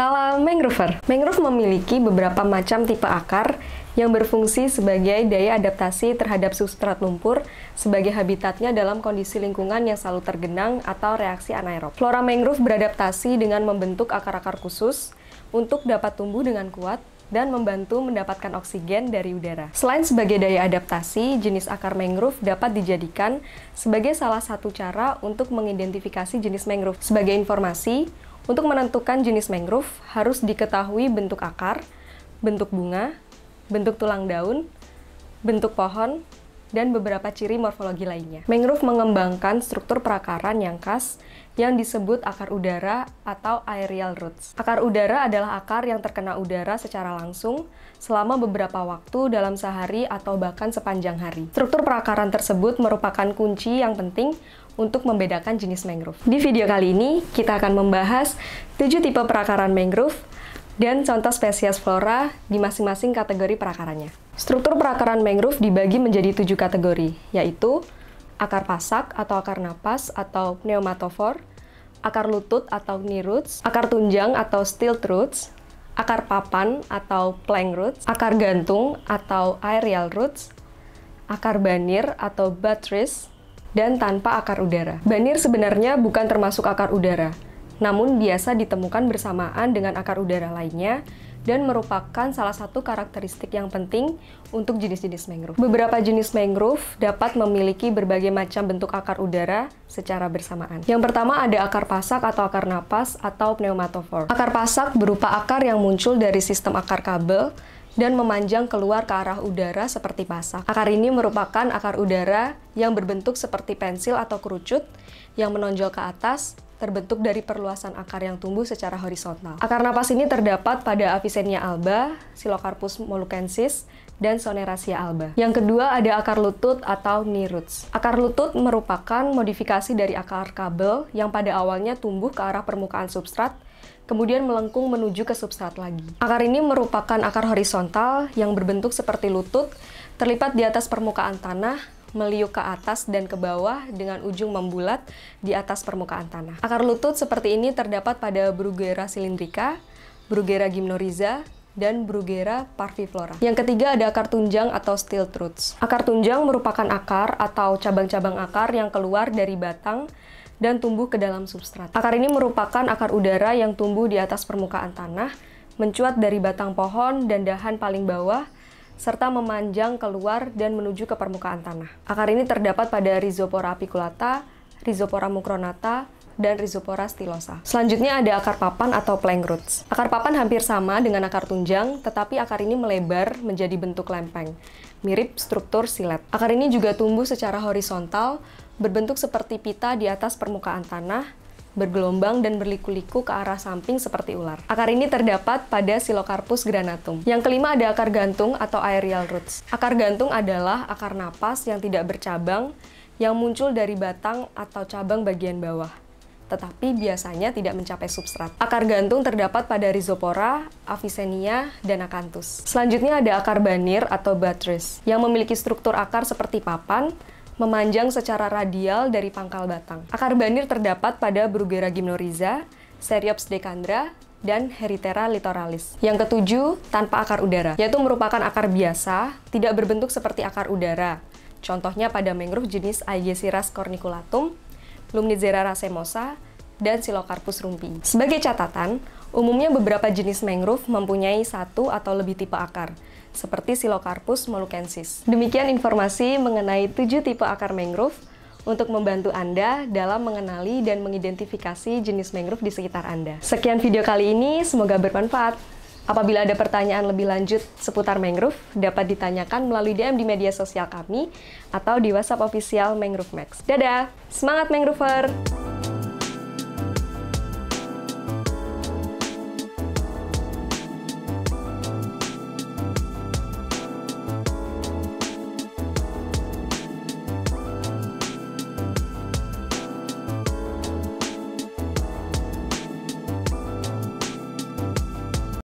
Salam mangrover. Mangrove memiliki beberapa macam tipe akar yang berfungsi sebagai daya adaptasi terhadap substrat lumpur sebagai habitatnya dalam kondisi lingkungan yang selalu tergenang atau reaksi anaerob. Flora mangrove beradaptasi dengan membentuk akar-akar khusus untuk dapat tumbuh dengan kuat dan membantu mendapatkan oksigen dari udara. Selain sebagai daya adaptasi, jenis akar mangrove dapat dijadikan sebagai salah satu cara untuk mengidentifikasi jenis mangrove. Sebagai informasi, untuk menentukan jenis mangrove, harus diketahui bentuk akar, bentuk bunga, bentuk tulang daun, bentuk pohon, dan beberapa ciri morfologi lainnya. Mangrove mengembangkan struktur perakaran yang khas yang disebut akar udara atau aerial roots. Akar udara adalah akar yang terkena udara secara langsung selama beberapa waktu dalam sehari atau bahkan sepanjang hari. Struktur perakaran tersebut merupakan kunci yang penting untuk membedakan jenis mangrove. Di video kali ini, kita akan membahas 7 tipe perakaran mangrove dan contoh spesies flora di masing-masing kategori perakarannya. Struktur perakaran mangrove dibagi menjadi tujuh kategori, yaitu akar pasak atau akar napas atau pneumatofor, akar lutut atau knee roots, akar tunjang atau stilt roots, akar papan atau plank roots, akar gantung atau aerial roots, akar banir atau buttress, dan tanpa akar udara. Banir sebenarnya bukan termasuk akar udara, namun biasa ditemukan bersamaan dengan akar udara lainnya dan merupakan salah satu karakteristik yang penting untuk jenis-jenis mangrove. Beberapa jenis mangrove dapat memiliki berbagai macam bentuk akar udara secara bersamaan. Yang pertama ada akar pasak atau akar napas atau pneumatofor. Akar pasak berupa akar yang muncul dari sistem akar kabel dan memanjang keluar ke arah udara seperti pasak. Akar ini merupakan akar udara yang berbentuk seperti pensil atau kerucut yang menonjol ke atas terbentuk dari perluasan akar yang tumbuh secara horizontal. Akar napas ini terdapat pada Avicennia alba, Silocarpus molucensis, dan Sonerasia alba. Yang kedua ada akar lutut atau knee roots. Akar lutut merupakan modifikasi dari akar kabel yang pada awalnya tumbuh ke arah permukaan substrat, kemudian melengkung menuju ke substrat lagi. Akar ini merupakan akar horizontal yang berbentuk seperti lutut, terlipat di atas permukaan tanah, meliuk ke atas dan ke bawah dengan ujung membulat di atas permukaan tanah. Akar lutut seperti ini terdapat pada Bruguera silindrica, Bruguera gymnoriza, dan Bruguera parviflora. Yang ketiga ada akar tunjang atau steel roots. Akar tunjang merupakan akar atau cabang-cabang akar yang keluar dari batang dan tumbuh ke dalam substrat. Akar ini merupakan akar udara yang tumbuh di atas permukaan tanah, mencuat dari batang pohon dan dahan paling bawah, serta memanjang keluar dan menuju ke permukaan tanah. Akar ini terdapat pada Rhizopora apiculata, Rhizopora mucronata, dan Rhizopora stilosa. Selanjutnya ada akar papan atau plank roots. Akar papan hampir sama dengan akar tunjang, tetapi akar ini melebar menjadi bentuk lempeng, mirip struktur silet. Akar ini juga tumbuh secara horizontal, berbentuk seperti pita di atas permukaan tanah, bergelombang dan berliku-liku ke arah samping seperti ular. Akar ini terdapat pada Silocarpus granatum. Yang kelima ada akar gantung atau aerial roots. Akar gantung adalah akar napas yang tidak bercabang yang muncul dari batang atau cabang bagian bawah tetapi biasanya tidak mencapai substrat. Akar gantung terdapat pada Rhizopora, Avicennia, dan Acanthus. Selanjutnya ada akar banir atau buttress, yang memiliki struktur akar seperti papan, memanjang secara radial dari pangkal batang. Akar banir terdapat pada Brugera gymnoriza, Seriops decandra, dan Heritera litoralis. Yang ketujuh, tanpa akar udara, yaitu merupakan akar biasa, tidak berbentuk seperti akar udara. Contohnya pada mangrove jenis Aegesiras corniculatum, Lumnizera racemosa, dan Silocarpus rumpi. Sebagai catatan, Umumnya beberapa jenis mangrove mempunyai satu atau lebih tipe akar, seperti Silocarpus molukensis. Demikian informasi mengenai tujuh tipe akar mangrove untuk membantu Anda dalam mengenali dan mengidentifikasi jenis mangrove di sekitar Anda. Sekian video kali ini, semoga bermanfaat. Apabila ada pertanyaan lebih lanjut seputar mangrove, dapat ditanyakan melalui DM di media sosial kami atau di WhatsApp official Mangrove Max. Dadah, semangat mangrover!